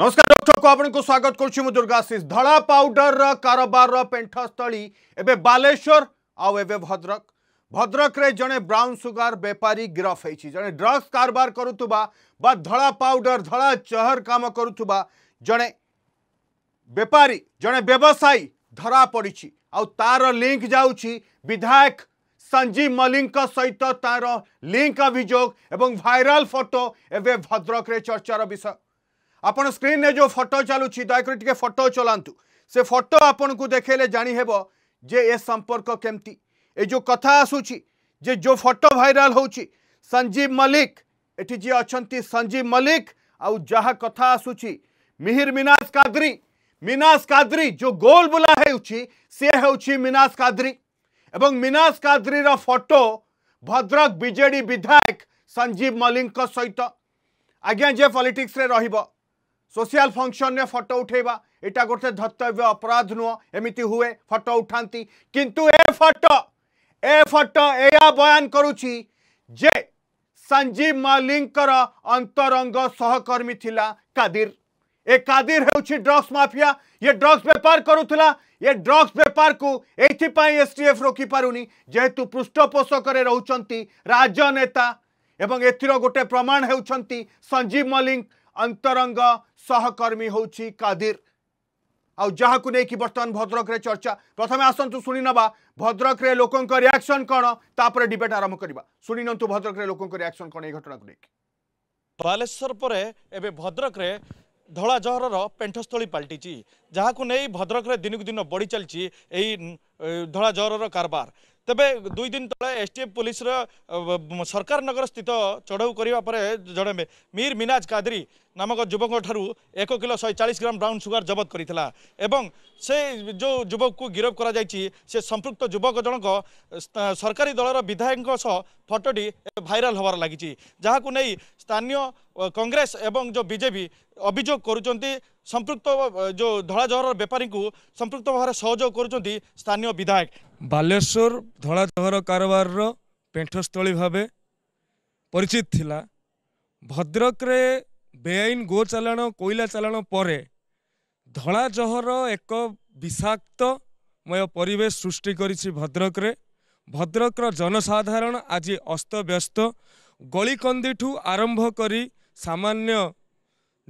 ନମସ୍କାର ଦର୍ଶକ ଆପଣଙ୍କୁ ସ୍ୱାଗତ କରୁଛି ମୁଁ ଦୁର୍ଗାଶିଷ ଧଳା ପାଉଡରର କାରବାରର ପେଣ୍ଠସ୍ଥଳୀ ଏବେ ବାଲେଶ୍ୱର ଆଉ ଏବେ ଭଦ୍ରକ ଭଦ୍ରକରେ ଜଣେ ବ୍ରାଉନ୍ ସୁଗାର ବେପାରୀ ଗିରଫ ହେଇଛି ଜଣେ ଡ୍ରଗ୍ସ କାରବାର କରୁଥିବା ବା ଧଳା ପାଉଡର ଧଳା ଚହର କାମ କରୁଥିବା ଜଣେ ବେପାରୀ ଜଣେ ବ୍ୟବସାୟୀ ଧରା ପଡ଼ିଛି ଆଉ ତାର ଲିଙ୍କ ଯାଉଛି ବିଧାୟକ ସଞ୍ଜୀବ ମଲ୍ଲିକଙ୍କ ସହିତ ତାର ଲିଙ୍କ ଅଭିଯୋଗ ଏବଂ ଭାଇରାଲ ଫଟୋ ଏବେ ଭଦ୍ରକରେ ଚର୍ଚ୍ଚାର ବିଷୟ आपन स्क्रीन ने जो फोटो चलुच्छी दयाकर टे फटो चलांतु से फटो आपन को देखले जाणीब जे ए संपर्क केमती ए जो कथा आसूची जे जो फटो भाइराल हो संजीव मल्लिक ये जी अच्छा संजीव मल्लिक आहा कथ आसूची मिहिर मीनास कादरी मीनास कादरी जो गोल बुला है मीनास कादरी एवं मीनास कादरी फटो भद्रक विजेडी विधायक संजीव मल्लिक सहित आज्ञा जे पॉलिटिक्स रे पलिटिक्स सोशियाल फंक्शन में फटो उठेवा एटा गोटे धर्तव्य अपराध नुह एमती हुए फटो उठाती किंतु ए फटो ए फटो या बयान करुच्ची जे संजीव मल्लिकर अंतरंग सहकर्मी थिला कादिर ए कादिर हेउछि ड्रग्स माफिया ये ड्रग्स व्यापार करुला ये ड्रग्स व्यापार को एसटीएफ रोकी पारुनी जेहेतु पृष्ठपोषक रोच राजनेता एवं एथर गोटे प्रमाण होती संजीव मल्लिक अंतरंग सहकर्मी हूँ कादिर आहाकू नहीं बर्तमान भद्रक चर्चा प्रथम आसतु शुणी ना भद्रक लोक रियाक्शन कौन तापर डिबेट आरंभ करवा शुणी नुँ भद्रक लोक रियाक्शन कौन ये घटना को लेकिन ବାଲେଶ୍ୱର ପରେ ଏବେ ଭଦ୍ରକରେ ଧଳା ଜହରର ପେଣ୍ଠସ୍ଥଳୀ ପାଲଟିଛି ଯାହାକୁ ନେଇ ଭଦ୍ରକରେ ଦିନକୁ ଦିନ ବଢ଼ି ଚାଲିଛି ଏହି ଧଳା ଜହରର କାରବାର ତେବେ ଦୁଇ ଦିନ ତଳେ ଏସ୍ଟିଏଫ୍ ପୋଲିସର ସରକାରନଗର ସ୍ଥିତ ଚଢ଼ଉ କରିବା ପରେ ଜଣେ ମୀର ମିନାଜ କାଦରି ନାମକ ଯୁବକଠାରୁ ଏକ କିଲୋ ଶହେ ଚାଳିଶ ଗ୍ରାମ ବ୍ରାଉନ୍ ସୁଗାର ଜବତ କରିଥିଲା ଏବଂ ସେ ଯେଉଁ ଯୁବକକୁ ଗିରଫ କରାଯାଇଛି ସେ ସମ୍ପୃକ୍ତ ଯୁବକ ଜଣକ ସରକାରୀ ଦଳର ବିଧାୟକଙ୍କ ସହ ଫଟୋଟି ଭାଇରାଲ ହେବାର ଲାଗିଛି ଯାହାକୁ ନେଇ ସ୍ଥାନୀୟ କଂଗ୍ରେସ ଏବଂ ଯେଉଁ ବିଜେପି ଅଭିଯୋଗ କରୁଛନ୍ତି সম্পৃক্ত যে ধলাজহর বেপারী সম্পৃক্ত ভাবে সহযোগ করছেন স্থানীয় বিধায়ক বালেশ্বর ধলাজহর কারবার পেঠস্থলী ভাবে পরিচিত লা ভদ্রকরে বেআইন গোচালাণ কয়লা চালাণ পরে ধলাজহর এক বিষাক্তময় পরিবেশ সৃষ্টি করেছি ভদ্রকরে ভদ্রকর জনসাধারণ আজি অস্তব্যস্ত গলিকন্দিঠু আরম্ভ করি সামান্য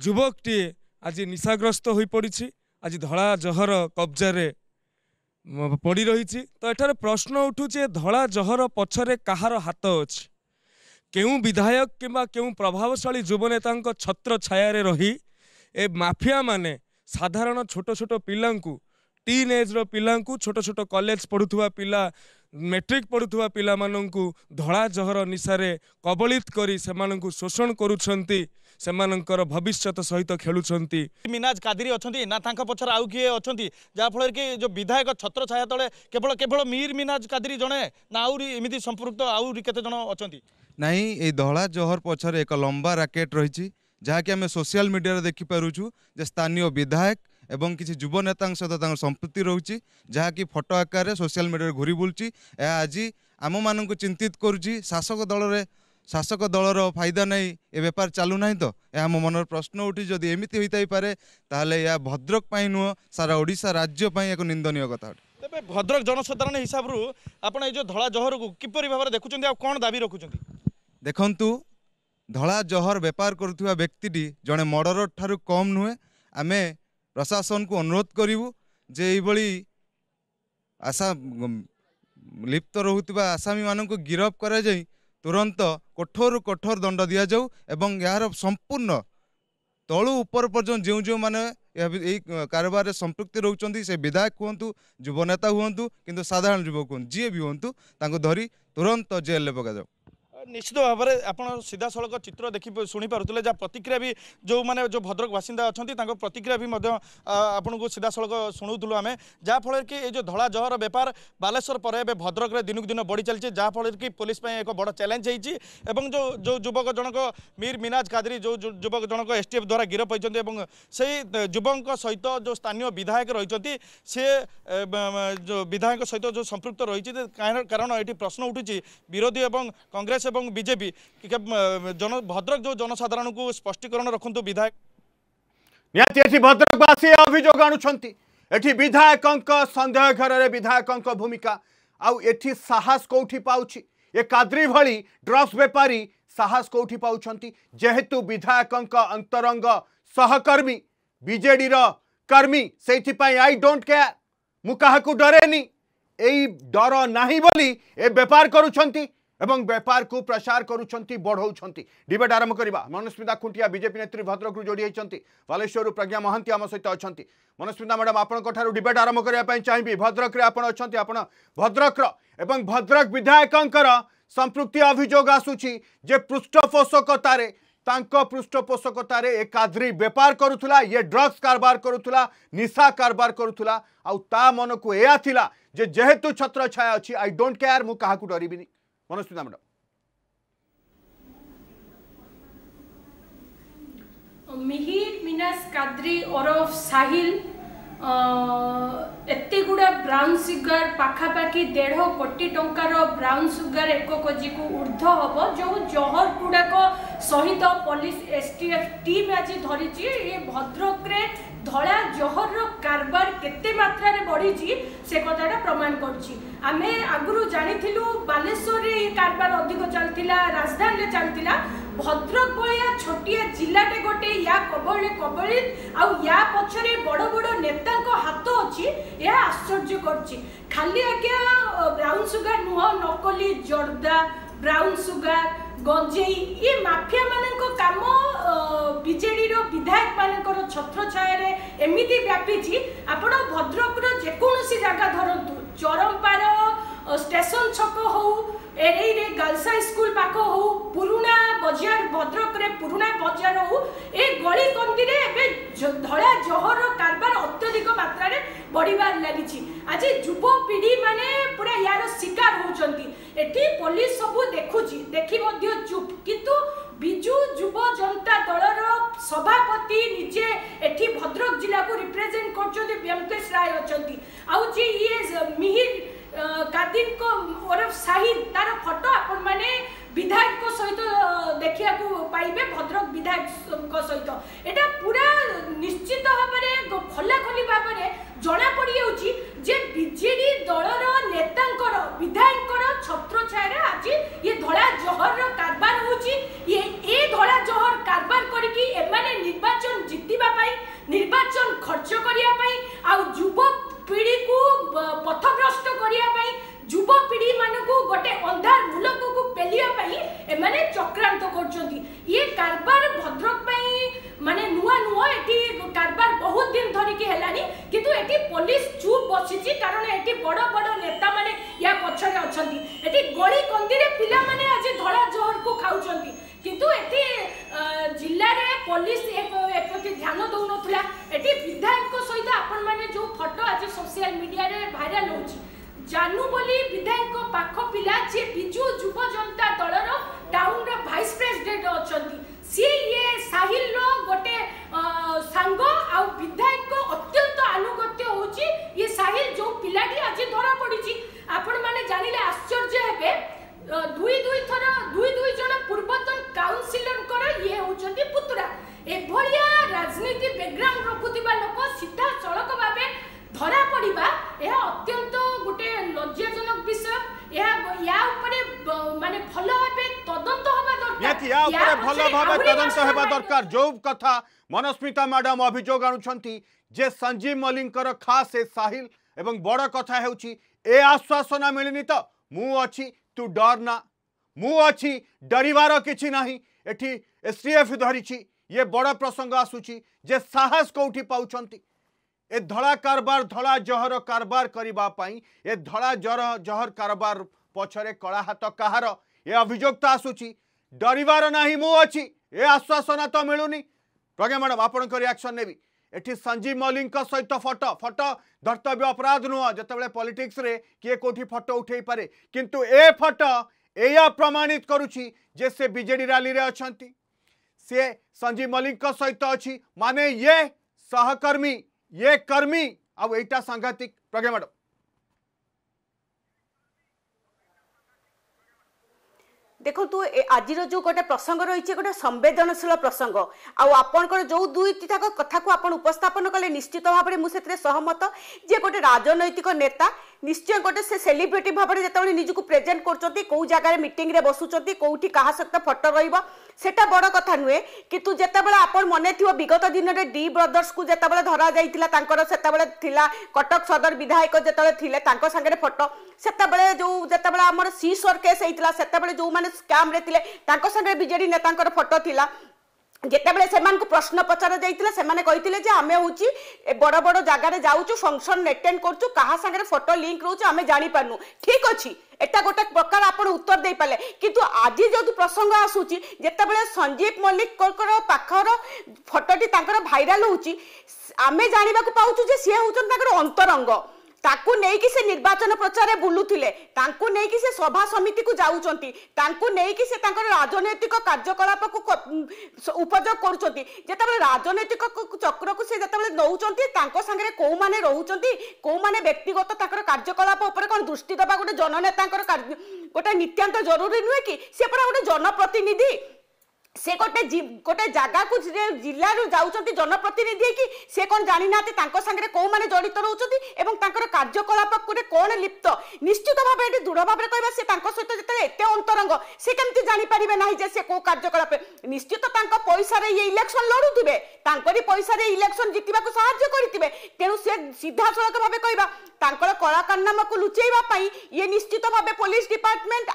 যুবকটিয়ে ଆଜି ନିଶାଗ୍ରସ୍ତ ହୋଇପଡ଼ିଛି ଆଜି ଧଳା ଜହର କବ୍ଜାରେ ପଡ଼ି ରହିଛି ତ ଏଠାରେ ପ୍ରଶ୍ନ ଉଠୁଛି ଯେ ଧଳା ଜହର ପଛରେ କାହାର ହାତ ଅଛି କେଉଁ ବିଧାୟକ କିମ୍ବା କେଉଁ ପ୍ରଭାବଶାଳୀ ଯୁବନେତାଙ୍କ ଛତ୍ର ଛାୟାରେ ରହି ଏ ମାଫିଆମାନେ ସାଧାରଣ ଛୋଟ ଛୋଟ ପିଲାଙ୍କୁ ଟିନ୍ ଏଜ୍ର ପିଲାଙ୍କୁ ଛୋଟ ଛୋଟ କଲେଜ ପଢ଼ୁଥିବା ପିଲା ମେଟ୍ରିକ୍ ପଢ଼ୁଥିବା ପିଲାମାନଙ୍କୁ ଧଳାଜହର ନିଶାରେ କବଳିତ କରି ସେମାନଙ୍କୁ ଶୋଷଣ କରୁଛନ୍ତି ସେମାନଙ୍କର ଭବିଷ୍ୟତ ସହିତ ଖେଳୁଛନ୍ତି ମିନାଜ କାଦିରି ଅଛନ୍ତି ନା ତାଙ୍କ ପଛରେ ଆଉ କିଏ ଅଛନ୍ତି ଯାହାଫଳରେ କି ଯେଉଁ ବିଧାୟକ ଛତ୍ର ଛାୟା ତଳେ କେବଳ କେବଳ ମିର୍ ମିନାଜ କାଦିରି ଜଣେ ନା ଆହୁରି ଏମିତି ସମ୍ପୃକ୍ତ ଆହୁରି କେତେ ଜଣ ଅଛନ୍ତି ନାହିଁ ଏଇ ଧଳାଜହର ପଛରେ ଏକ ଲମ୍ବା ରାକେଟ୍ ରହିଛି ଯାହାକି ଆମେ ସୋସିଆଲ ମିଡ଼ିଆରେ ଦେଖିପାରୁଛୁ ଯେ ସ୍ଥାନୀୟ ବିଧାୟକ এবং কিছু যুব নেতাঙ্ক সহ তাঁর সম্পৃক্তি রয়েছে যা কি ফটো আকারে সোশিয়াল মিডিয়ায় ঘুরি বুলুছি এ আজ ଆମମାନଙ୍କୁ ଚିନ୍ତିତ କରୁଛି ଶାସକ ଦଳରେ ଶାସକ ଦଳର ଫାଇଦା ନେଇ ଏ ବେପାର ଚାଲୁନାହିଁ ତ ଏହା ମୋ ମନରେ ପ୍ରଶ୍ନ ଉଠି ଯଦି ଏମିତି ହୋଇଥାଇପାରେ ତାହେଲେ ଏହା ଭଦ୍ରକ ପାଇଁ ନୁହଁ ସାରା ଓଡ଼ିଶା ରାଜ୍ୟ ପାଇଁ ଏକ ନିନ୍ଦନୀୟ କଥା ଅଟେ ତେବେ ଭଦ୍ରକ ଜନସାଧାରଣ ହିସାବରୁ ଆପଣ ଏଇ ଯେଉଁ ଧଳା ଜହରକୁ କିପରି ଭାବରେ ଦେଖୁଛନ୍ତି ଆଉ କ'ଣ ଦାବି ରଖୁଛନ୍ତି ଦେଖନ୍ତୁ ଧଳା ଜହର ବେପାର କରୁଥିବା ବ୍ୟକ୍ତିଟି ଜଣେ ମର୍ଡ଼ର ଠାରୁ କମ୍ ନୁହେଁ ଆମେ ପ୍ରଶାସନକୁ ଅନୁରୋଧ କରିବୁ ଯେ ଏଇଭଳି ଆଶା ଲିପ୍ତ ରହୁଥିବା ଆସାମୀମାନଙ୍କୁ ଗିରଫ କରାଯାଇ ତୁରନ୍ତ କଠୋରରୁ କଠୋର ଦଣ୍ଡ ଦିଆଯାଉ ଏବଂ ଏହାର ସମ୍ପୂର୍ଣ୍ଣ ତଳୁ ଉପର ପର୍ଯ୍ୟନ୍ତ ଯେଉଁ ଯେଉଁମାନେ ଏହି କାରବାରରେ ସମ୍ପୃକ୍ତି ରହୁଛନ୍ତି ସେ ବିଧାୟକ ହୁଅନ୍ତୁ ଯୁବନେତା ହୁଅନ୍ତୁ କିନ୍ତୁ ସାଧାରଣ ଯୁବକ ହୁଅନ୍ତୁ ଯିଏ ବି ହୁଅନ୍ତୁ ତାଙ୍କୁ ଧରି ତୁରନ୍ତ ଜେଲ୍ରେ ପକାଯାଉ নিশ্চিত ভাবে আপনার সিধাসলখ চিত্র দেখি শুনেপুলে যা প্রতিক্রিয়া বি যে ভদ্রক বাসিন্দা অনেক তাঁর প্রতিক্রিয়া বি আপনার সিধাসলখ শুণুলু আমি যা ফলের কি এই যে ধরা জহর বেপার বালেশ্বর পরে এবার ভদ্রকরে দিনক দিন বড়ি চালছে যা ফলের কি পুলিশ এক বড় চ্যালেঞ্জ হয়েছি এবং যে যুবক জনক মীর মিনাজ কাদরি যে যুবক জনক এসটিএফ দ্বারা গিরফ হয়েছেন এবং সেই যুবক সহিত যে স্থানীয় বিধায়ক রয়েছেন সে বিধায়ক সহিত যে সম্পৃক্ত রয়েছে কারণ এটি প্রশ্ন উঠুছি বিরোধী এবং কংগ্রেস এবং এবং বিজেপি জন ভদ্রক যে জনসাধারণ স্পষ্টীকরণ রাখুন বিধায়ক নিহতি এটি ভদ্রক আসি অভিযোগ আনুচার এটি বিধায়ক সন্দেহ ঘরের বিধায়ক ভূমিকা আউ এটি সাহস কোটি পাচ্ছি ଏ କାଦ୍ରି ଭଳି ଡ୍ରଗ୍ସ ବେପାରୀ ସାହସ କେଉଁଠି ପାଉଛନ୍ତି ଯେହେତୁ ବିଧାୟକଙ୍କ ଅନ୍ତରଙ୍ଗ ସହକର୍ମୀ ବିଜେଡ଼ିର କର୍ମୀ ସେଇଥିପାଇଁ ଆଇ ଡୋଣ୍ଟ କେୟାର ମୁଁ କାହାକୁ ଡରେନି ଏଇ ଡର ନାହିଁ ବୋଲି ଏ ବେପାର କରୁଛନ୍ତି এবং বেপারকু প্রসার করছেন বড়াউন্তি ডিবেট আরম্ভ করা মনুস্মিতা খুঁটিয়া বিজেপি নেত্রী ভদ্রক যোড়ি হয়েছেন বালেশ্বর প্রজ্ঞা মহান্তি আমার সহ অনেক মনুস্মিতা ম্যাডাম আপনার ডিবেট আরম্ভ করা চাইবি ভদ্রকরে আপনার অনেক আপনার ভদ্রকর এবং ভদ্রক বিধায়কঙ্কর সম্পৃক্তি অভিযোগ আসুচি যে পৃষ্ঠপোষকতার তাঙ্ক পৃষ্ঠপোষকতার এ কাদ্রি বেপার করুলা ইয়ে ড্রগ্স কারবার করুলা নিশা কারবার করুলা আ মনকু এয়া যেহেতু ছত্র ছায়া অছি আই ডোট কেয়ার মু কাহকু ডরবিনি মনোজ ম্যাডাম মিহির মিনাস কাদ্রি ওরফ সাহিল এতে গুড়া ব্রাউন সুগার পাখাপাখি দেড় কোটি টঙ্কার ব্রাউন সুগার এক কেজিকু ঊর্ধ্ব হব যে জহর গুড়াক সহিত পুলিশ এসটিএফ টিম আজ ধরিছি এ ভদ্রকরে ধরা জহরর কারবার কেতে মাত্রার বড়িছি সে কথাটা প্রমাণ করছি ଆମେ ଆଗରୁ ଜାଣିଥିଲୁ ବାଲେଶ୍ୱରରେ ଏ କାରବାର ଅଧିକ ଚାଲିଥିଲା ରାଜଧାନୀରେ ଚାଲିଥିଲା ଭଦ୍ରକ ଭଳିଆ ଛୋଟିଆ ଜିଲ୍ଲାଟେ ଗୋଟେ ୟା କବଳି କବଳି ଆଉ ୟା ପଛରେ ବଡ଼ ବଡ଼ ନେତାଙ୍କ ହାତ ଅଛି ଏହା ଆଶ୍ଚର୍ଯ୍ୟ କରୁଛି ଖାଲି ଆଜ୍ଞା ବ୍ରାଉନ୍ ସୁଗାର ନୁହଁ ନକଲି ଜର୍ଦ୍ଦା ବ୍ରାଉନ୍ ସୁଗାର ଗଞ୍ଜେଇ ଇଏ ମାଫିଆମାନଙ୍କ କାମ ବିଜେଡ଼ିର ବିଧାୟକମାନଙ୍କର ଛତ୍ରଛାୟାରେ ଏମିତି ବ୍ୟାପିଛି ଆପଣ ଭଦ୍ରକର ଯେକୌଣସି ଜାଗା ଧରନ୍ତୁ चरमपार स्टेशन छक हो एरे गर्ल्स हाई स्कूल पाख हो पुणा बजार भद्रक पुणा बजार हो ए गली कंदी धड़ा जहर कारबार अत्यधिक मात्र बढ़िवार लगी आज युवपीढ़ी मैंने पूरा यार शिकार होती ये पुलिस सब देखुची देखी चुप कितु विजु जुव जनता दल रभापति निजे ବ୍ୟମକେଶ ରାୟ ଅଛନ୍ତି ଆଉ ଯିଏ ଇଏ ମିହିର କାଦିରଙ୍କ ଓରଫ ସାହିଦ ତାର ଫଟୋ ଆପଣମାନେ ବିଧାୟକଙ୍କ ସହିତ ଦେଖିବାକୁ ପାଇବେ ଭଦ୍ରକ ବିଧାୟକଙ୍କ ସହିତ ଏଇଟା ପୁରା ନିଶ୍ଚିତ ଭାବରେ ଖୋଲାଖୋଲି ଭାବରେ ଜଣାପଡ଼ିଯାଉଛି ଯେ ବିଜେଡ଼ି ଦଳର ନେତାଙ୍କର ବିଧାୟକ ছত্রছায়ারে আজি ইয়ে ধলা জহরর কারবার হচ্ছে ইয়ে এ ধলা জহর কারবার করিকি এমানে নির্বাচন জিতিবা পাই নির্বাচন খরচ করিয়া পাই আউ যুব পিঢ়িকু পথভ্রষ্ট করিয়া পাই যুব পিঢ়ি মানুষ গোটে অন্ধার মূলকু পেলিয়া পাই এমানে চক্রান্ত করছন্তি ইয়ে কারবার ভদ্রক পাই মানে নূয়া নূয়া এটি কারবার বহুত দিন ধরিকি হেলানি কিন্তু এটি পুলিশ চুপ বসিছি কারণ এটি বড় বড় ଏଭଳି କନ୍ଦିରେ ପିଲାମାନେ ଆଜି ଧଳା ଜହରକୁ ଖାଉଛନ୍ତି କିନ୍ତୁ ଏଠି ଜିଲ୍ଲାରେ ପୋଲିସ ଏପ୍ରତି ଧ୍ୟାନ ଦେଉନଥିଲା ଏଠି ବିଧାୟକଙ୍କ ସହିତ ଆପଣମାନେ ଯେଉଁ ଫଟୋ ଆଜି ସୋସିଆଲ ମିଡ଼ିଆରେ ଭାଇରାଲ ହେଉଛି ଜାନୁ ବୋଲି ବିଧାୟକଙ୍କ ପାଖ ପିଲା ଯିଏ ବିଜୁ ଯୁବ ଜନତା ଦଳର ଟାଉନର ଭାଇସ୍ ପ୍ରେସିଡେଣ୍ଟ ଅଛନ୍ତି ସିଏ ଇଏ ସାହିଲର ଗୋଟେ ସାଙ୍ଗ ଆଉ ବିଧାୟକ ଅତ୍ୟନ୍ତ ଆନୁଗତ୍ୟ ହେଉଛି ଇଏ ସାହିଲ ଯେଉଁ ପିଲାଟି ଆଜି ଧରା ପଡ଼ିଛି ଆପଣମାନେ ଜାଣିଲେ ଆଶ୍ଚର୍ଯ୍ୟ ହେବେ ଦୁଇ ଦୁଇ ଥର ଦୁଇ ଦୁଇ ଜଣ ପୂର୍ବତନ କାଉନସିଲରଙ୍କର ଇଏ ହେଉଛନ୍ତି ପୁତୁରା ଏଭଳିଆ ରାଜନୀତି ବ୍ୟାକଗ୍ରାଉଣ୍ଡ ରଖୁଥିବା ଲୋକ ସିଧାସଳଖ ଭାବେ ଧରା ପଡ଼ିବା ଏହା ଅତ୍ୟନ୍ତ या भल भाव तदंत होगा दरकार जो कथा मनस्मिता मैडम अभिजोग आणुंट संजीव मल्लिकर खास ए साहिल एवं बड़ कथा ए आश्वासना मिलनी तो मुझे अच्छी तू डर ना मु अच्छी डरवर किसी ना ये धरी ये बड़ प्रसंग आसूची जे साहस कौटी पाँच ए धड़ा कारबार धड़ा जहर कारबार करने ए धड़ा जर जहर कारबार पछरे कला हाथ कहार ए अभिजोग तो आसूची ଡରିବାର ନାହିଁ ମୁଁ ଅଛି ଏ ଆଶ୍ୱାସନା ତ ମିଳୁନି ପ୍ରଜ୍ଞା ମ୍ୟାଡ଼ାମ୍ ଆପଣଙ୍କ ରିଆକ୍ସନ୍ ନେବି ଏଠି ସଞ୍ଜୀବ ମଲ୍ଲିକଙ୍କ ସହିତ ଫଟୋ ଫଟୋ ଧର୍ତ୍ତବ୍ୟ ଅପରାଧ ନୁହଁ ଯେତେବେଳେ ପଲିଟିକ୍ସରେ କିଏ କେଉଁଠି ଫଟୋ ଉଠେଇପାରେ କିନ୍ତୁ ଏ ଫଟୋ ଏଇଆ ପ୍ରମାଣିତ କରୁଛି ଯେ ସେ ବିଜେଡ଼ି ରାଲିରେ ଅଛନ୍ତି ସେ ସଞ୍ଜୀବ ମଲ୍ଲିକଙ୍କ ସହିତ ଅଛି ମାନେ ଇଏ ସହକର୍ମୀ ଇଏ କର୍ମୀ ଆଉ ଏଇଟା ସାଂଘାତିକ ପ୍ରଜ୍ଞା ମ୍ୟାଡ଼ାମ୍ ଦେଖନ୍ତୁ ଆଜିର ଯେଉଁ ଗୋଟେ ପ୍ରସଙ୍ଗ ରହିଛି ଗୋଟେ ସମ୍ବେଦନଶୀଳ ପ୍ରସଙ୍ଗ ଆଉ ଆପଣଙ୍କର ଯେଉଁ ଦୁଇଟିଯାକ କଥାକୁ ଆପଣ ଉପସ୍ଥାପନ କଲେ ନିଶ୍ଚିତ ଭାବରେ ମୁଁ ସେଥିରେ ସହମତ ଯେ ଗୋଟେ ରାଜନୈତିକ ନେତା ନିଶ୍ଚୟ ଗୋଟେ ସେ ସେଲିବ୍ରିଟି ଭାବରେ ଯେତେବେଳେ ନିଜକୁ ପ୍ରେଜେଣ୍ଟ କରୁଛନ୍ତି କେଉଁ ଜାଗାରେ ମିଟିଂରେ ବସୁଛନ୍ତି କେଉଁଠି କାହା ସହିତ ଫଟୋ ରହିବ সেটা বড় কথা নুহে কিন্তু যেতবে আপনার মনে থাকবে বিগত দিনের ডি ব্রদর্স কু যেতবে ধরা যাই তাঁর সেতবে লা কটক সদর বিধায়ক যেতবে লে তাঁর সাংরে ফটো সেতবে যে যেতবে আমার সিসোর কেস হয়েছিল সেতবে যে স্ক্যাম্রে লে তাঁর সাংরে বিজেডি নেতাঙ্কর ফটো লা যেতবে সে প্রশ্ন পচারা যাই সে কে আমি হচ্ছি বড় বড় জায়গায় যাচ্ছু ফংশন এটেড করছু কাহা সাথে ফটো লিঙ্ক রয়েছে আমি জাঁপারু ঠিক অছি এটা গোটে প্রকার আপনার উত্তর দিয়ে কিন্তু আজি যদি প্রসঙ্গ আসুচি যেতবে সঞ্জীব মল্লিক পাখর ফটোটি তাঁর ভাইরাল হচ্ছে আমি জাঁয়া পাচ্ছু যে সি হচ্ছেন তাঁর অন্তরঙ্গ ତାକୁ ନେଇକି ସେ ନିର୍ବାଚନ ପ୍ରଚାରରେ ବୁଲୁଥିଲେ ତାଙ୍କୁ ନେଇକି ସେ ସଭା ସମିତିକୁ ଯାଉଛନ୍ତି ତାଙ୍କୁ ନେଇକି ସେ ତାଙ୍କର ରାଜନୈତିକ କାର୍ଯ୍ୟକଳାପକୁ ଉପଯୋଗ କରୁଛନ୍ତି ଯେତେବେଳେ ରାଜନୈତିକ ଚକ୍ରକୁ ସେ ଯେତେବେଳେ ନେଉଛନ୍ତି ତାଙ୍କ ସାଙ୍ଗରେ କେଉଁମାନେ ରହୁଛନ୍ତି କେଉଁମାନେ ବ୍ୟକ୍ତିଗତ ତାଙ୍କର କାର୍ଯ୍ୟକଳାପ ଉପରେ କ'ଣ ଦୃଷ୍ଟି ଦେବା ଗୋଟେ ଜନନେତାଙ୍କର ଗୋଟେ ନିତ୍ୟାନ୍ତ ଜରୁରୀ ନୁହେଁ କି ସେ ପରା ଗୋଟେ ଜନପ୍ରତିନିଧି সে গোটে গোটে জায়গা কু জেলা যাচ্ছেন জনপ্রতিনিধি কি সে কোণ জাঁ না তাঁর সাথে কেউ মানে জড়িত রয়েছেন এবং তাঁর কার্যকলাপে কোণ লিপ্ত নিশ্চিত ভাবে এটি দৃঢ় ভাবে কহবা সে তাঁর সহ যেত এত অন্তরঙ্গ সে কমিটি জাঁপারে না যে সে কেউ কার্যকলাপে নিশ্চিত তাঁর পয়সার ইয়ে ইলেকশন লড়ুবে তাঁর পয়সার ইলেকশন জিতবাক সাহায্য করে তেমন সে সিধা সড়ক ভাবে কহবা তাঁর কলাকারনামাকে লুচাইবা ইয়ে নিশ্চিত ভাবে পুলিশ ডিপার্টমেন্ট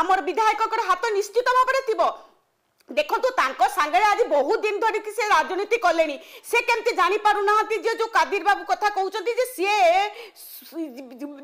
আমার বিধায়ক হাত নিশ্চিত ভাবে থাকবে ଦେଖନ୍ତୁ ତାଙ୍କ ସାଙ୍ଗରେ ଆଜି ବହୁତ ଦିନ ଧରିକି ସେ ରାଜନୀତି କଲେଣି ସେ କେମିତି ଜାଣିପାରୁନାହାନ୍ତି ଯେ ଯେଉଁ କାଦିର ବାବୁ କଥା କହୁଛନ୍ତି ଯେ ସିଏ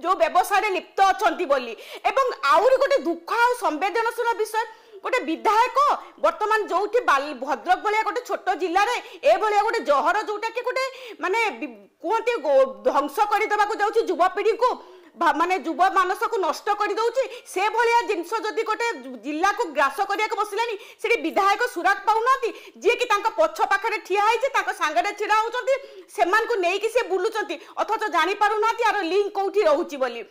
ଯେଉଁ ବ୍ୟବସାୟରେ ଲିପ୍ତ ଅଛନ୍ତି ବୋଲି ଏବଂ ଆହୁରି ଗୋଟେ ଦୁଃଖ ଆଉ ସମ୍ବେଦନଶୀଳ ବିଷୟ ଗୋଟେ ବିଧାୟକ ବର୍ତ୍ତମାନ ଯେଉଁଠି ଭଦ୍ରକ ଭଳିଆ ଗୋଟେ ଛୋଟ ଜିଲ୍ଲାରେ ଏଭଳିଆ ଗୋଟେ ଜହର ଯେଉଁଟାକି ଗୋଟେ ମାନେ କୁହନ୍ତି ଧ୍ୱଂସ କରିଦେବାକୁ ଯାଉଛି ଯୁବପିଢ଼ିକୁ ମାନେ ଯୁବ ମାନସକୁ ନଷ୍ଟ କରିଦେଉଛି ସେ ଭଳିଆ ଜିନିଷ ଯଦି ଗୋଟେ ଜିଲ୍ଲାକୁ ଗ୍ରାସ କରିବାକୁ ବସିଲାଣି ସେଠି ବିଧାୟକ ସୁରାକ ପାଉନାହାନ୍ତି ଯିଏକି ତାଙ୍କ ପଛ ପାଖରେ ଠିଆ ହେଇଛି ତାଙ୍କ ସାଙ୍ଗରେ ଛିଡ଼ା ହେଉଛନ୍ତି ସେମାନଙ୍କୁ ନେଇକି ସେ ବୁଲୁଛନ୍ତି ଅଥଚ ଜାଣିପାରୁନାହାନ୍ତି ଆର ଲିଙ୍କ କେଉଁଠି ରହୁଛି ବୋଲି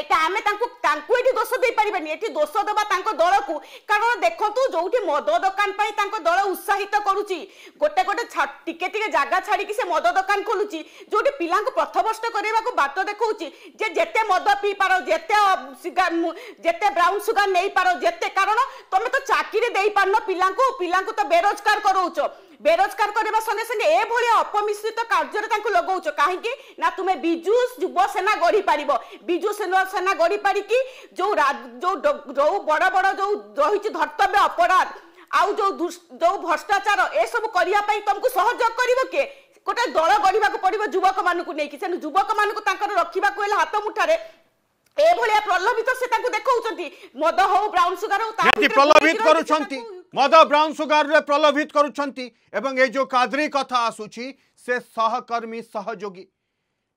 এটা আমি তাঙ্কু তাঙ্কু এটি দোষ দেইপারিবানি এটি দোষ দেবা তাঙ্ক দলকু কারণ দেখন্তু যোউটি মদ দোকান পাই তাঙ্ক দল উৎসাহিত করুচি গোটে গোটে টিকে টিকে জায়গা ছাড়িকি সে মদ দোকান খোলুচি যোউটি পিলাঙ্কু পথভ্রষ্ট করাইবাকু বাট দেখৌচি যে যেতে মদ পি পারো যেতে যেতে ব্রাউন সুগার নেই পারো যেতে কারণ তুমি তো চাকরি দেই পারনো পিলাঙ্কু পিলাঙ্কু তো বেরোজগার করৌছো বেরোজগার করা সঙ্গে সঙ্গে এভাবে অপমিশ্রিত কার্যরে তাঁর লগাউছ কী না তুমি বিজু যুব সেনা গড়ি পারিব বিজু সেনা গড়ি পারিকি যে যে বড় বড় যে রয়েছে ধর্তব্য অপরাধ আউ যে যে ভ্রষ্টাচার এসব করা তুমি সহযোগ করব কে গোটে দল গড়া পড়ব যুবক মানুষ নেই সে যুবক মানুষ তাঁর রক্ষা হলে হাত মুঠারে এভাবে প্রলোভিত সে তাঁর দেখছেন মদ হোক ব্রাউন সুগার হোক প্রলোভিত করুচ্ছেন ମଦ ବ୍ରାଉନ୍ ସୁଗାରରେ ପ୍ରଲୋଭିତ କରୁଛନ୍ତି ଏବଂ ଏ ଯେଉଁ କାଦ୍ରି କଥା ଆସୁଛି ସେ ସହକର୍ମୀ ସହଯୋଗୀ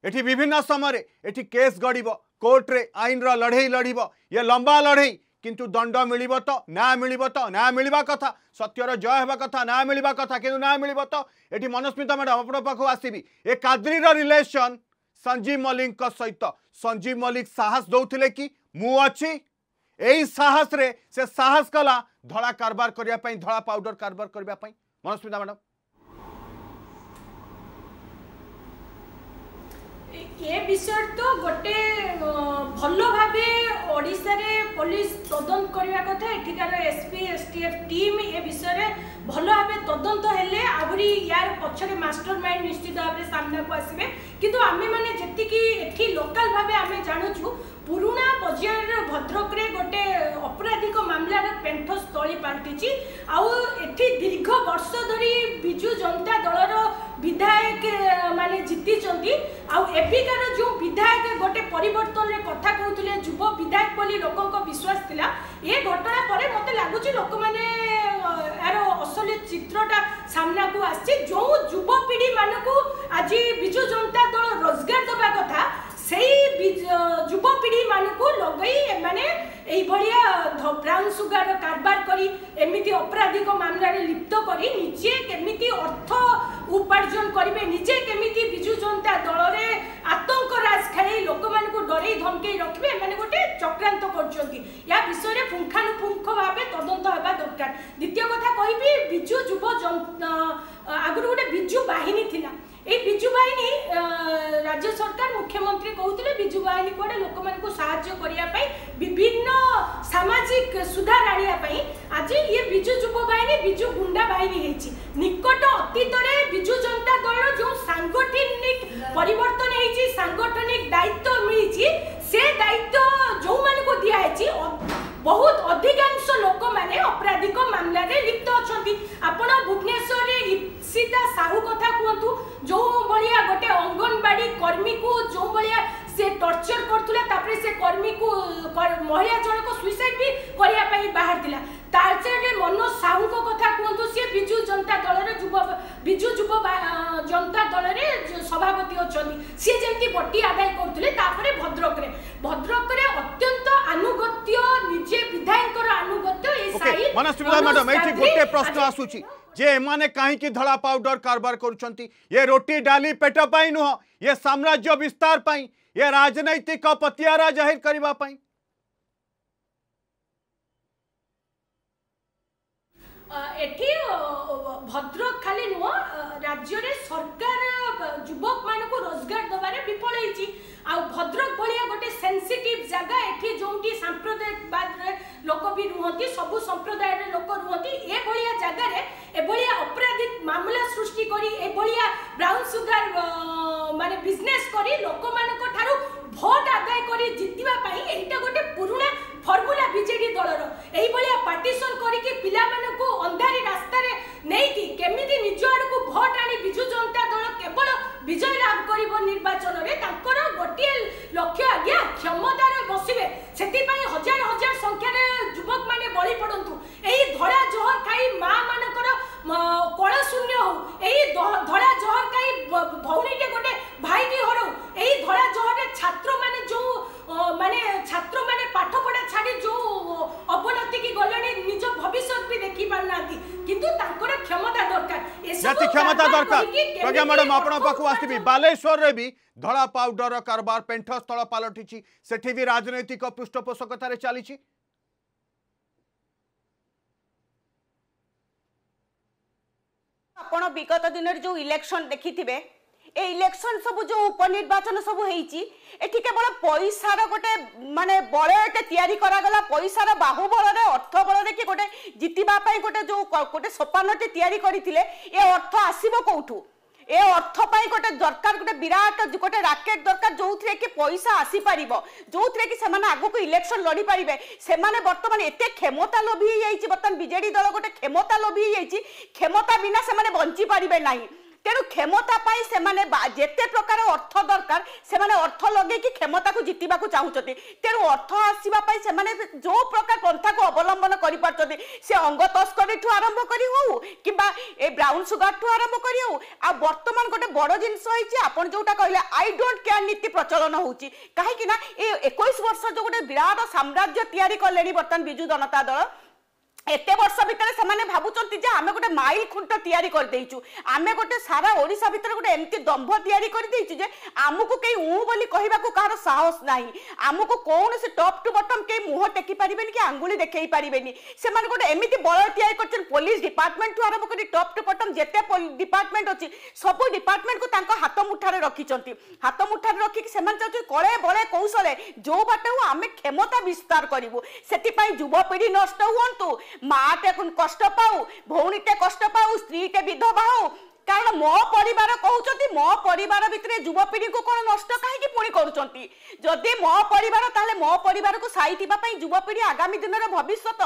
ଏଠି ବିଭିନ୍ନ ସମୟରେ ଏଠି କେସ୍ ଗଡ଼ିବ କୋର୍ଟରେ ଆଇନର ଲଢ଼େଇ ଲଢ଼ିବ ଇଏ ଲମ୍ବା ଲଢ଼େଇ କିନ୍ତୁ ଦଣ୍ଡ ମିଳିବ ତ ନା ମିଳିବ ତ ନା ମିଳିବା କଥା ସତ୍ୟର ଜୟ ହେବା କଥା ନା ମିଳିବା କଥା କିନ୍ତୁ ନା ମିଳିବ ତ ଏଠି ମନସ୍ମିତା ମ୍ୟାଡ଼ାମ୍ ଆପଣଙ୍କ ପାଖକୁ ଆସିବି ଏ କାଦ୍ରିର ରିଲେସନ୍ ସଞ୍ଜୀବ ମଲ୍ଲିକଙ୍କ ସହିତ ସଞ୍ଜୀବ ମଲ୍ଲିକ ସାହସ ଦେଉଥିଲେ କି ମୁଁ ଅଛି ଏଇ ସାହସରେ ସେ ସାହସ କଲା ধরা কারবার করা ধরা পাউডর কারবার করা মনস্মিতা ম্যাডাম ଏ ବିଷୟରେ ତ ଗୋଟେ ଭଲ ଭାବେ ଓଡ଼ିଶାରେ ପୋଲିସ ତଦନ୍ତ କରିବା କଥା ଏଠିକାର ଏସ୍ପି ଏସ୍ଟିଏଫ୍ ଟିମ୍ ଏ ବିଷୟରେ ଭଲ ଭାବେ ତଦନ୍ତ ହେଲେ ଆହୁରି ୟାର ପଛରେ ମାଷ୍ଟର ମାଇଣ୍ଡ ନିଶ୍ଚିତ ଭାବରେ ସାମ୍ନାକୁ ଆସିବେ କିନ୍ତୁ ଆମେମାନେ ଯେତିକି ଏଠି ଲୋକାଲ ଭାବେ ଆମେ ଜାଣୁଛୁ ପୁରୁଣା ବଜାରର ଭଦ୍ରକରେ ଗୋଟେ ଅପରାଧିକ ମାମଲାର ପେଣ୍ଠସ୍ଥଳୀ ପାଲଟିଛି ଆଉ ଏଠି ଦୀର୍ଘ ବର୍ଷ ଧରି ବିଜୁ ଜନତା ଦଳର বিধায়ক মানে জিতিছন্তি আউ যে বিধায়ক গোটে পরিবর্তনের কথা কুলে যুব বিধায়ক বলে লোক বিশ্বাস লা এ ঘটনা পরে মতো লাগুচি লোক মানে এর অসল চিত্রটা সামনাকু আসছে যে যুবপিঢ়ি মানুষ আজ বিজু জনতা ବ୍ରାଉନ୍ ସୁଗାରର କାରବାର କରି ଏମିତି ଅପରାଧିକ ମାମଲାରେ ଲିପ୍ତ କରି ନିଜେ କେମିତି ଅର୍ଥ ଉପାର୍ଜନ କରିବେ ନିଜେ କେମିତି ବିଜୁ ଜନତା ଦଳରେ ଆତଙ୍କ ରାଜ ଖେଳାଇ ଲୋକମାନଙ୍କୁ ଡରେଇ ଧମକେଇ ରଖିବେ ଏମାନେ ଗୋଟେ ଚକ୍ରାନ୍ତ କରୁଛନ୍ତି ଏହା ବିଷୟରେ ପୁଙ୍ଖାନୁପୁଙ୍ଖ ଭାବେ ତଦନ୍ତ ହେବା ଦରକାର ଦ୍ୱିତୀୟ କଥା କହିବି ବିଜୁ ଯୁବ ଆଗରୁ ଗୋଟେ ବିଜୁ ବାହିନୀ ଥିଲା এই বিজু বাহিনী রাজ্য সরকার মুখ্যমন্ত্রী কুলে বিজু বাহিনী কুয়াড়ে লোক সাহায্য করা বিভিন্ন সামাজিক সুধার আনিয়া আজ ইয়ে বিজু যুব বাহিনী বিজু গুন্ডা বাহিনী হয়েছে নিকট অতীতরে বিজু জনতা দল যে সাংগঠনিক পরিবর্তন হয়েছে সাংগঠনিক দায়িত্ব মিছে সে দায়িত্ব ବିଜେପି କରିବା ପାଇଁ ବାହାରିଥିଲା ତାଳଚେରରେ ମନୋଜ ସାହୁଙ୍କ କଥା କୁହନ୍ତୁ ସିଏ ବିଜୁ ଜନତା ଦଳର ଯୁବ ବିଜୁ ଯୁବ ଜନତା ଦଳରେ ସଭାପତି ଅଛନ୍ତି ସିଏ ଯେମିତି ବଟି ଆଦାୟ କରୁଥିଲେ ତାପରେ ଭଦ୍ରକରେ ଭଦ୍ରକରେ ଅତ୍ୟନ୍ତ ଆନୁଗତ୍ୟ ନିଜେ ବିଧାୟକଙ୍କର ଆନୁଗତ୍ୟ ଏ ସାହି ମ୍ୟାଡାମ ଏଠି ଗୋଟେ ପ୍ରଶ୍ନ ଆସୁଛି ଯେ ଏମାନେ କାହିଁକି ଧଳା ପାଉଡର କାରବାର କରୁଛନ୍ତି ଏ ରୋଟି ଡାଲି ପେଟ ପାଇଁ ନୁହଁ ଏ ସାମ୍ରାଜ୍ୟ ବିସ୍ତାର ପାଇଁ ଏ ରାଜନୈତିକ ପତିଆରା ଜାହିର କରିବା ପାଇଁ ଭଦ୍ରକ ଖାଲି ନୁହଁ ରାଜ୍ୟରେ ସରକାର ଯୁବକମାନଙ୍କୁ ରୋଜଗାର ଦେବାରେ ବିଫଳ ହେଇଛି ଆଉ ଭଦ୍ରକ ଭଳିଆ ଗୋଟେ ସେନ୍ସିଟିଭ୍ ଜାଗା ଏଠି ଯେଉଁଠି ସାମ୍ପ୍ରଦାୟବାଦରେ ଲୋକ ବି ରୁହନ୍ତି ସବୁ ସମ୍ପ୍ରଦାୟର ଲୋକ ରୁହନ୍ତି ଏଭଳିଆ ଜାଗାରେ ଏଭଳିଆ ଅପରାଧିକ ମାମଲା ସୃଷ୍ଟି କରି ଏଭଳିଆ ବ୍ରାଉନ୍ ସୁଗାର ମାନେ ବିଜନେସ୍ କରି ଲୋକମାନଙ୍କ ଠାରୁ ଭୋଟ ଆଦାୟ କରି ଜିତିବା ପାଇଁ ଏଇଟା ଗୋଟେ ପୁରୁଣା ଫର୍ମୁଲା ବିଜେଡି ଦଳର ଏଇଭଳିଆ ପାର୍ଟିସନ୍ କରିକି ପିଲାମାନଙ୍କୁ ଅନ୍ଧାରୀ ରାସ୍ତାରେ ନେଇକି କେମିତି ନିଜ ଆଡ଼କୁ ଭୋଟ ଆଣି ବିଜୁ ଜନତା ଦଳ କେବଳ ବିଜୟ ଲାଭ କରିବ ନିର୍ବାଚନରେ ତାଙ୍କର ଗୋଟିଏ ଲକ୍ଷ୍ୟ ଆଜ୍ଞା କ୍ଷମତାରେ ବସିବେ ସେଥିପାଇଁ ହଜାର ହଜାର ସଂଖ୍ୟାରେ ଯୁବକମାନେ ବଳି ପଡ଼ନ୍ତୁ ଏହି ଧଳା ଜୋହର ଖାଇ ମା ମାନଙ୍କର କଳଶୂନ୍ୟ ହଉ ଏହି দরকার প্রজ্ঞা ম্যাডাম আপনার পাখ আসবি বালেশ্বর বি ধরা পাউডর কারবার পেঠস্থল পালটিছি সেটি বি রাজনৈতিক পৃষ্ঠপোষকতার চালছে আপনার বিগত দিনের যে ইলেকশন দেখিবে ଏ ଇଲେକ୍ସନ ସବୁ ଯୋଉ ଉପନିର୍ବାଚନ ସବୁ ହେଇଛି ଏଠି କେବଳ ପଇସାର ଗୋଟେ ମାନେ ବଳୟଟେ ତିଆରି କରାଗଲା ପଇସାର ବାହୁବଳରେ ଅର୍ଥ ବଳରେ କି ଗୋଟେ ଜିତିବା ପାଇଁ ଗୋଟେ ଯୋଉ ଗୋଟେ ସୋପାନଟେ ତିଆରି କରିଥିଲେ ଏ ଅର୍ଥ ଆସିବ କୋଉଠୁ ଏ ଅର୍ଥ ପାଇଁ ଗୋଟେ ଦରକାର ଗୋଟେ ବିରାଟ ଗୋଟେ ରାକେଟ ଦରକାର ଯୋଉଥିରେ କି ପଇସା ଆସିପାରିବ ଯୋଉଥିରେ କି ସେମାନେ ଆଗକୁ ଇଲେକ୍ସନ ଲଢ଼ିପାରିବେ ସେମାନେ ବର୍ତ୍ତମାନ ଏତେ କ୍ଷମତା ଲୋଭି ହେଇଯାଇଛି ବର୍ତ୍ତମାନ ବିଜେଡି ଦଳ ଗୋଟେ କ୍ଷମତା ଲୋଭି ହେଇଯାଇଛି କ୍ଷମତା ବିନା ସେମାନେ ବଞ୍ଚିପାରିବେ ନାହିଁ তেণু ক্ষমতা পাই সেমানে যেতে প্রকার অর্থ দরকার সেমানে অর্থ লগাইকি ক্ষমতা জিতবা চাহুচন্তি তেণু অর্থ আসবা পাই সেমানে যে প্রকার পন্থা অবলম্বন করে পার্থ সে অঙ্গ তস্করী ঠু আরম্ভ করে হো কিংবা এই ব্রাউন সুগার ঠু আরম্ভ করে হো আর্তমান গোটে বড় জিনিস হয়েছে আপনার যেটা কহিলে আই ডোট কেয়ার নীতি প্রচলন হচ্ছে কিনা এই এ একুশ বর্ষ যে গোটে বিরাট সাম্রাজ্য তৈরি কলে বর্তমান বিজু জনতা দল এতে বর্ষ ভিতরে সে ভাবুচার যে আমি গোটে মাইল খুঁট তিয়ারি দিয়েছু আমি গোটে সারা ওড়শা ভিতরে গোটে এমতি দম্ভ তিয়ারি দিয়েছি যে আমি কে উ বলে কহিবাকু কাহার সাহস না আমি কৌশি টপ টু বটম কে মুহ টেকি পারিবেনি কি আঙ্গুলি দেখাই পারিবেনি সে গোটে এমতি বল তিয়ারি করছেন পুলিশ ডিপার্টমেন্ট আরম্ভ করে টপ টু বটম যেতে ডিপার্টমেন্ট অছি সবু ডিপার্টমেন্ট কু তা হাত মুঠার রকিছন্তি হাত মুঠার রকিকি সে চাউছি কলে বলে কৌশলে যে বাটে হু আমি ক্ষমতা বিস্তার করবু সেতিপাই যুবপিঢ়ি নষ্ট হুয়ু মাতে কষ্ট পাও ভৌণীতে কষ্ট পাও স্ত্রীতে বিধবা হও কারণ মো পরিবার কৌঁচি মো পরিবার ভিতরে যুবপিঢ়ি কোণ নষ্ট কাহিকি পুঁ করুচন্তি যদি মো পরিবার তাহলে মো পরিবার পাই যুবপিঢ়ি আগামী দিনের ভবিষ্যৎ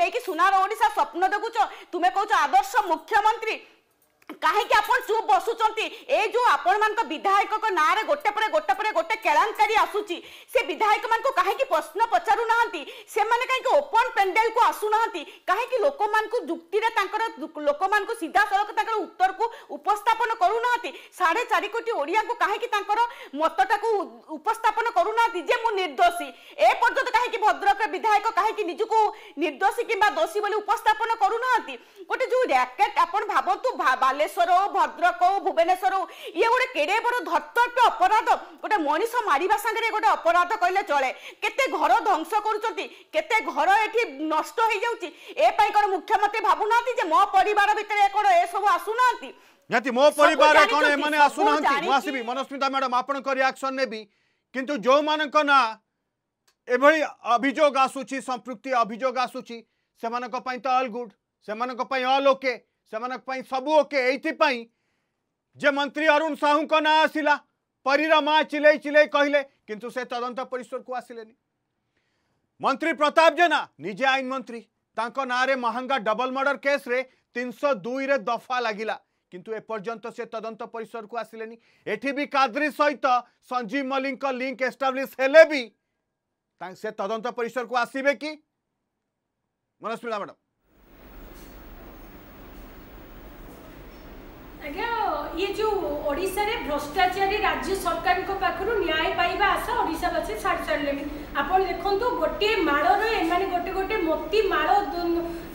নেকি সুনার ওড়িশা স্বপ্ন দেখুছ তুমি কৌচ আদর্শ মুখ্যমন্ত্রী କାହିଁକି ଆପଣ ଚୁପ୍ ବସୁଛନ୍ତି ଏଇ ଯେଉଁ ଆପଣମାନଙ୍କ ବିଧାୟକଙ୍କ ନାଁରେ ଗୋଟେ ପରେ ଗୋଟେ ପରେ ଗୋଟେ କେଳାଙ୍କାରୀ ଆସୁଛି ସେ ବିଧାୟକମାନଙ୍କୁ କାହିଁକି ପ୍ରଶ୍ନ ପଚାରୁନାହାନ୍ତି ସେମାନେ କାହିଁକି ଓପନ୍ ପେଣ୍ଡେଲକୁ ଆସୁନାହାନ୍ତି କାହିଁକି ଲୋକମାନଙ୍କୁ ଯୁକ୍ତିରେ ତାଙ୍କର ଲୋକମାନଙ୍କୁ ସିଧାସଳଖ ତାଙ୍କର ଉତ୍ତରକୁ ଉପସ୍ଥାପନ କରୁନାହାନ୍ତି ସାଢ଼େ ଚାରି କୋଟି ଓଡ଼ିଆଙ୍କୁ କାହିଁକି ତାଙ୍କର ମତଟାକୁ ଉପସ୍ଥାପନ କରୁନାହାନ୍ତି ଯେ ମୁଁ ନିର୍ଦ୍ଦୋଷୀ ଏ ପର୍ଯ୍ୟନ୍ତ କାହିଁକି ଭଦ୍ରକ ବିଧାୟକ କାହିଁକି ନିଜକୁ ନିର୍ଦ୍ଦୋଷୀ କିମ୍ବା ଦୋଷୀ ବୋଲି ଉପସ୍ଥାପନ କରୁନାହାନ୍ତି ଗୋଟେ ଯେଉଁ ର୍ୟାକେଟ୍ ଆପଣ ଭାବନ୍ତୁ ବାଲେଶ୍ୱର ହଉ ଭଦ୍ରକ ହଉ ଭୁବନେଶ୍ୱର ହଉ ଇଏ ଗୋଟେ କେଡ଼େ ବଡ଼ ଧର୍ତ୍ତବ୍ୟ ଅପରାଧ ଗୋଟେ ମଣିଷ ମାରିବା ସାଙ୍ଗରେ ଗୋଟେ ଅପରାଧ କହିଲେ ଚଳେ କେତେ ଘର ଧ୍ୱଂସ କରୁଛନ୍ତି କେତେ ଘର ଏଠି ନଷ୍ଟ ହେଇଯାଉଛି ଏ ପାଇଁ କ'ଣ ମୁଖ୍ୟମନ୍ତ୍ରୀ ଭାବୁନାହାନ୍ତି ଯେ ମୋ ପରିବାର ଭିତରେ କ'ଣ ଏସବୁ ଆସୁନାହାନ୍ତି ନିହାତି ମୋ ପରିବାର କ'ଣ ଏମାନେ ଆସୁନାହାନ୍ତି ମୁଁ ଆସିବି ମନସ୍ମିତା ମ୍ୟାଡମ୍ ଆପଣଙ୍କ ରିଆକ୍ସନ୍ ନେବି କିନ୍ତୁ ଯେଉଁମାନଙ୍କ ନାଁ ଏଭଳି ଅଭିଯୋଗ ଆସୁଛି ସମ୍ପୃକ୍ତି ଅଭିଯୋଗ ସେମାନଙ୍କ ପାଇଁ ତ ସେମାନଙ୍କ ପାଇଁ से सबू ओके ये मंत्री अरुण साहू का ना आसला परीर माँ चिलई चिलई कहले किंतु से तदंत परिसर को आसिले मंत्री प्रताप जेना निजे आईन मंत्री नाँरे महांगा डबल मर्डर केस रे तीन सौ दुई रे दफा लगला किंतु एपर्तंत से तदंत परिसर को आसिले एटी भी काद्री सहित संजीव मल्लिक लिंक एस्टाब्लीश हेले भी से तदंत परिसर को आसवे कि मनस्मिता मैडम ଆଜ୍ଞା ଇଏ ଯେଉଁ ଓଡ଼ିଶାରେ ଭ୍ରଷ୍ଟାଚାରୀ ରାଜ୍ୟ ସରକାରଙ୍କ ପାଖରୁ ନ୍ୟାୟ ପାଇବା ଆଶା ଓଡ଼ିଶାବାସୀ ଛାଡ଼ି ସାରିଲେଣି ଆପଣ ଦେଖନ୍ତୁ ଗୋଟିଏ ମାଳର ଏମାନେ ଗୋଟେ ଗୋଟେ ମୋତି ମାଳ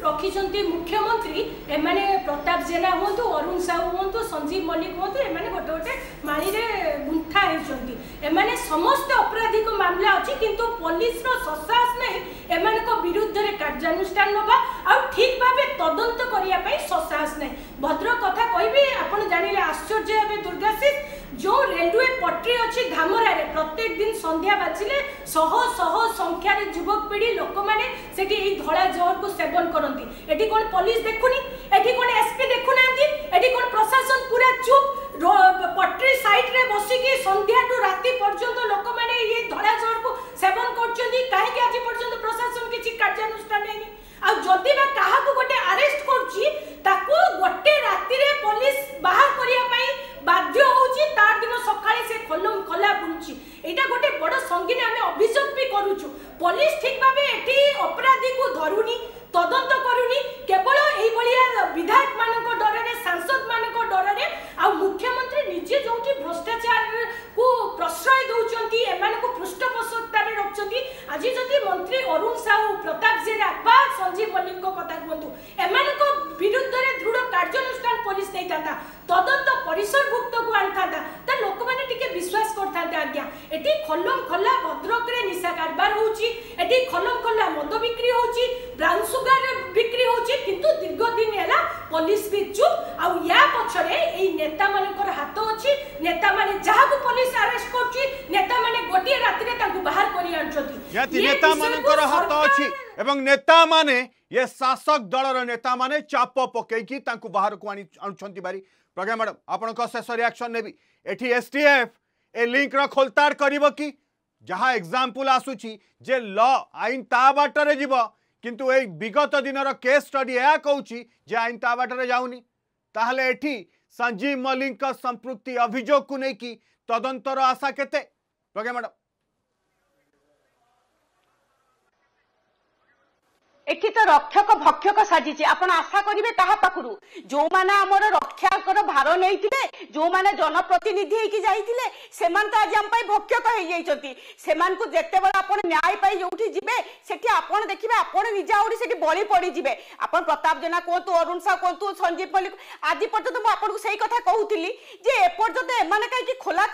ରଖିଛନ୍ତି ମୁଖ୍ୟମନ୍ତ୍ରୀ ଏମାନେ ପ୍ରତାପ ଜେନା ହୁଅନ୍ତୁ ଅରୁଣ ସାହୁ ହୁଅନ୍ତୁ ସଞ୍ଜୀବ ମଲ୍ଲିକ ହୁଅନ୍ତୁ ଏମାନେ ଗୋଟେ ଗୋଟେ ମାଳିରେ ଗୁନ୍ଥା ହେଉଛନ୍ତି ଏମାନେ ସମସ୍ତ ଅପରାଧିକ ମାମଲା ଅଛି କିନ୍ତୁ ପୋଲିସର ସଶାସ ନାହିଁ ଏମାନଙ୍କ ବିରୁଦ୍ଧରେ କାର୍ଯ୍ୟାନୁଷ୍ଠାନ ନେବା ଆଉ ଠିକ୍ ଭାବେ ତଦନ୍ତ କରିବା ପାଇଁ ସଶାସ ନାହିଁ ଭଦ୍ର କଥା କହିବି ଆପଣ ଜାଣିଲେ ଆଶ୍ଚର୍ଯ୍ୟ ହେବେ ଦୁର୍ଗାଶିଷ जो रेलवे पट्टी अच्छी घामरारे प्रत्येक दिन सन्ध्या बाजिले शह शह संख्यार युवक पीढ़ी लोक मैंने से धड़ा जहर को सेवन करती ये कौन पुलिस देखुनी ये कौन एसपी देखु ना ये कौन प्रशासन पूरा चुप पट्टी सैड्रे बसिक सन्ध्याठू राति पर्यटन लोक मैंने ये धड़ा जहर को सेवन कर कहीं आज पर्यटन प्रशासन किसी कार्यानुष्ठान नहीं ଆଉ ଯଦି ବା କାହାକୁ ଗୋଟେ ଆରେଷ୍ଟ କରୁଛି ତାକୁ ଗୋଟେ ରାତିରେ ପୋଲିସ ବାହାର କରିବା ପାଇଁ ବାଧ୍ୟ ହେଉଛି ତାର ଦିନ ସକାଳେ ସେ ଖୋଲା ବୁଲୁଛି ଏଇଟା ଗୋଟେ ବଡ଼ ସଙ୍ଗୀନ ଆମେ ଅଭିଯୋଗ ବି କରୁଛୁ ପୋଲିସ ଠିକ୍ ଭାବେ ଏଠି माने ये शासक दल रेता मैंने चाप पकई बाहर को आनी आ प्रज्ञा मैडम आप शेष रियाक्शन नेबी एटी एस टी एफ ए लिंक रोलताड़ कर जहाँ एक्जामपल आसूची जे ल आईन ता बाटर जीव किंतु विगत दिन के कौच आईन ता बाटर जाऊनी ताल एटी संजीव मल्लिक संप्रति अभोग को लेकिन तदंतर आशा के प्रज्ञा मैडम এটি তো রক্ষক ভক্ষক সাজিছে আপনার আশা করবে কাহা পাখু যে আমার রক্ষাকর ভার নেই যে জনপ্রতিনিধি হয়ে যাই সে আজ আমি ভক্ষক হয়ে যাইছেন সে যেতবে আপনার ন্যায় পাই যেটি যাবে সেটি আপনার দেখবে আপনার নিজে আহরি সেটি বলি পড়ি যাবে আপনার প্রতাপ জেনা কুহ অরুণ সাহু কুহ সঞ্জীব মল্লিক আজ পর্যন্ত মু আপনার সেই কথা কুলি যে এপর্যন্ত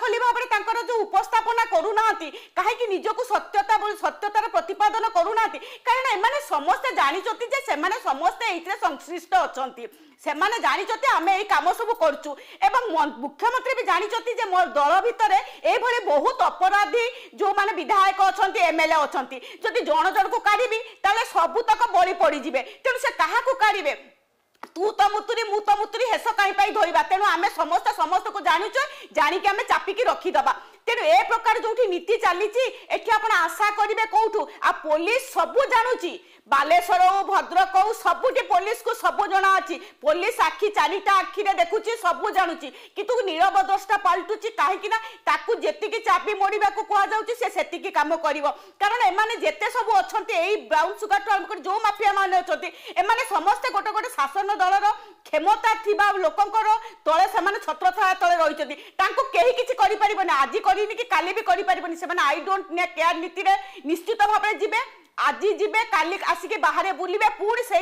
ଖୋଲି ଭାବରେ ତାଙ୍କର ଯୋଉ ଉପସ୍ଥାପନା କରୁନାହାନ୍ତି କାହିଁକି ନିଜକୁ ସତ୍ୟତା ସତ୍ୟତାର ପ୍ରତିପାଦନ କରୁନାହାନ୍ତି କାରଣ ଏମାନେ ସମସ୍ତେ ଜାଣିଛନ୍ତି ଯେ ସେମାନେ ସମସ୍ତେ ଏଇଥିରେ ସଂଶ୍ଳିଷ୍ଟ ଅଛନ୍ତି ସେମାନେ ଜାଣିଛନ୍ତି ଆମେ ଏଇ କାମ ସବୁ କରୁଛୁ ଏବଂ ମୁଖ୍ୟମନ୍ତ୍ରୀ ବି ଜାଣିଛନ୍ତି ଯେ ମୋ ଦଳ ଭିତରେ ଏଇଭଳି ବହୁତ ଅପରାଧୀ ଯେଉଁମାନେ ବିଧାୟକ ଅଛନ୍ତି ଏମ୍ଏଲ୍ଏ ଅଛନ୍ତି ଯଦି ଜଣ ଜଣକୁ କାଢ଼ିବି ତାହେଲେ ସବୁତକ ବଳି ପଡ଼ିଯିବେ ତେଣୁ ସେ କାହାକୁ କାଢ଼ିବେ তু তো মুতুরি মু তো মুতুরি হেস কাহিপাই ধরিবা তেণু আমি সমস্ত সমস্তকে জাণুছে জাণিকি আমি চাপিকি রখিদবা তেণু এ প্রকার যেটি নীতি চালিছি এটি আপনার আশা করবে কোঠু আর পুলিশ সবু জাণুছি ବାଲେଶ୍ୱର ହଉ ଭଦ୍ରକ ହଉ ସବୁଠି ପୋଲିସକୁ ସବୁ ଜଣା ଅଛି ପୋଲିସ ଆଖି ଚାରିଟା ଆଖିରେ ଦେଖୁଛି ସବୁ ଜାଣୁଛି କିନ୍ତୁ ନୀରବ ଦୋଷଟା ପାଲଟୁଛି କାହିଁକି ନା ତାକୁ ଯେତିକି ଚାବି ମୋଡ଼ିବାକୁ କୁହାଯାଉଛି ସେ ସେତିକି କାମ କରିବ କାରଣ ଏମାନେ ଯେତେ ସବୁ ଅଛନ୍ତି ଏଇ ବ୍ରାଉନ୍ ସୁଗାରଠୁ ଆରମ୍ଭ କରି ଯେଉଁ ମାଫିଆମାନେ ଅଛନ୍ତି ଏମାନେ ସମସ୍ତେ ଗୋଟେ ଗୋଟେ ଶାସନ ଦଳର କ୍ଷମତା ଥିବା ଲୋକଙ୍କର ତଳେ ସେମାନେ ଛତ୍ରଛାୟା ତଳେ ରହିଛନ୍ତି ତାଙ୍କୁ କେହି କିଛି କରିପାରିବନି ଆଜି କରିନି କି କାଲି ବି କରିପାରିବନି ସେମାନେ ଆଇ ଡୋଣ୍ଟ କେୟାର ନୀତିରେ ନିଶ୍ଚିତ ଭାବରେ ଯିବେ आज जी कल आसिक बाहर बुलवे पुणी से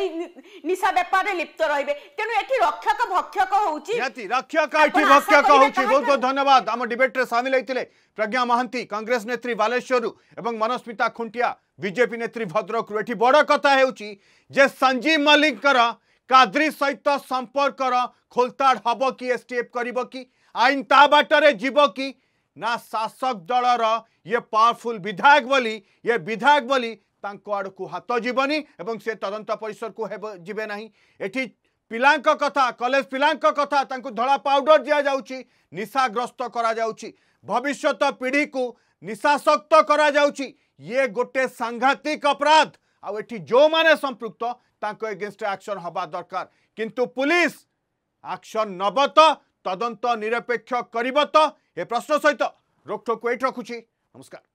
निशा बेपार लिप्त रही तेणु ये रक्षक भक्षक होती रक्षक बहुत बहुत धन्यवाद आम डिबेट सामिल होते प्रज्ञा महांति कांग्रेस नेत्री बालेश्वर एवं मनस्मिता खुंटिया बीजेपी नेत्री भद्रक ये बड़ कथा हो संजीव मल्लिकर कादरी सहित संपर्क खोलताड़ हम कि एस टी एफ कर आईन ता बाटर जीव कि ना शासक दल रे पावरफुल विधायक बोली ये विधायक बोली ତାଙ୍କ ଆଡ଼କୁ ହାତ ଯିବନି ଏବଂ ସେ ତଦନ୍ତ ପରିସରକୁ ହେବ ଯିବେ ନାହିଁ ଏଠି ପିଲାଙ୍କ କଥା କଲେଜ ପିଲାଙ୍କ କଥା ତାଙ୍କୁ ଧଳା ପାଉଡ଼ର ଦିଆଯାଉଛି ନିଶାଗ୍ରସ୍ତ କରାଯାଉଛି ଭବିଷ୍ୟତ ପିଢ଼ିକୁ ନିଶାସକ୍ତ କରାଯାଉଛି ଇଏ ଗୋଟେ ସାଂଘାତିକ ଅପରାଧ ଆଉ ଏଠି ଯେଉଁମାନେ ସମ୍ପୃକ୍ତ ତାଙ୍କ ଏଗେନଷ୍ଟରେ ଆକ୍ସନ୍ ହେବା ଦରକାର କିନ୍ତୁ ପୁଲିସ୍ ଆକ୍ସନ୍ ନେବ ତ ତଦନ୍ତ ନିରପେକ୍ଷ କରିବ ତ ଏ ପ୍ରଶ୍ନ ସହିତ ରୋକଠୋକ ଏଇଠି ରଖୁଛି ନମସ୍କାର